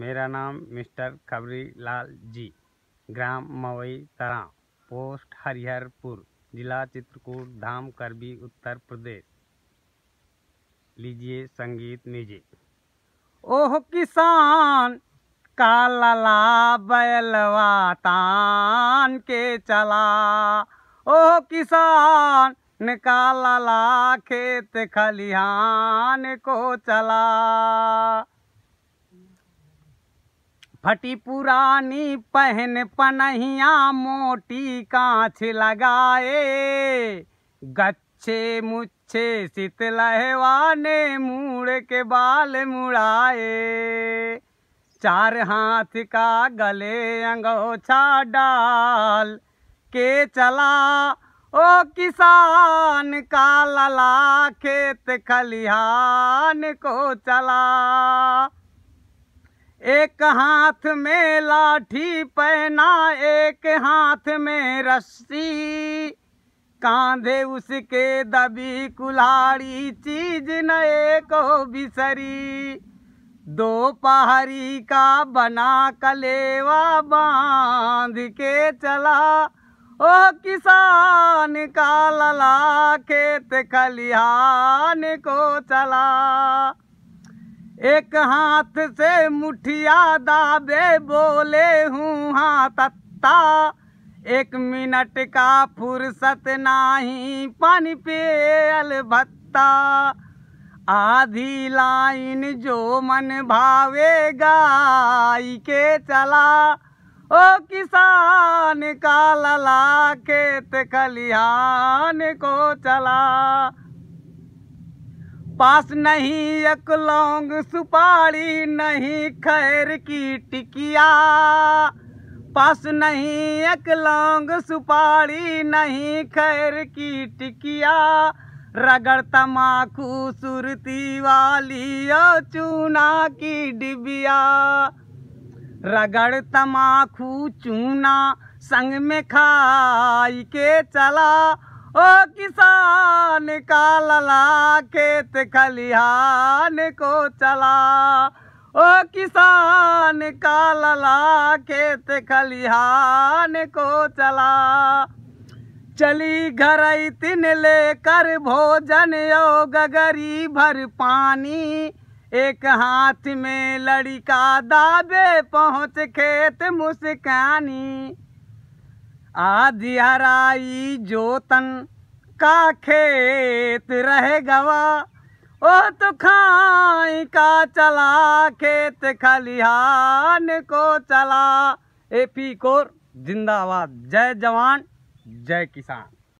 मेरा नाम मिस्टर खबरी लाल जी ग्राम मवई तरा पोस्ट हरिहरपुर जिला चित्रकूट धाम करबी उत्तर प्रदेश लीजिए संगीत निजी ओह किसान काला ला बैलवा तान के चला ओह किसान निकाला ला खेत खलिहान को चला फटी पुरानी पहन पनहिया मोटी कांच लगाए गच्छे मुच्छे सित लहवाने मूड़ के बाल मुड़ाए चार हाथ का गले अंगोछा डाल के चला ओ किसान का लला खेत खलिहान को चला एक हाथ में लाठी पहना एक हाथ में रस्सी कांधे उसके दबी कुल्हाड़ी चीज न एक हो बिसरी दो पहाड़ी का बना कलेवा बांध के चला ओ किसान का लला खेत खलिहान को चला एक हाथ से मुठिया दाबे बोले हूँ हाँ तत्ता एक मिनट का फुर्सत नाही पानी पे अलभत्ता आधी लाइन जो मन भावे गाई के चला ओ किसान का लला खेत खलिहान को चला पास नहीं एक लौंग सुपारी नहीं खैर की टिकिया पास नहीं लौंग सुपारी नहीं खैर की टिकिया रगड़ तमाखू सुरती वाली और चूना की डिबिया रगड़ तमाखू चूना संग में खाई के चला ओ किसान का लला खेत खलिहान को चला ओ किसान का लला खेत खलिहान को चला चली घर तिन लेकर भोजन ओ गगरी भर पानी एक हाथ में लड़का दाबे पहुँच खेत मुस्कानी आधियाराई हराई जोतन का खेत रह गवा ओ तो खाई का चला खेत खलिहान को चला ए पी कोर जिंदाबाद जय जवान जय किसान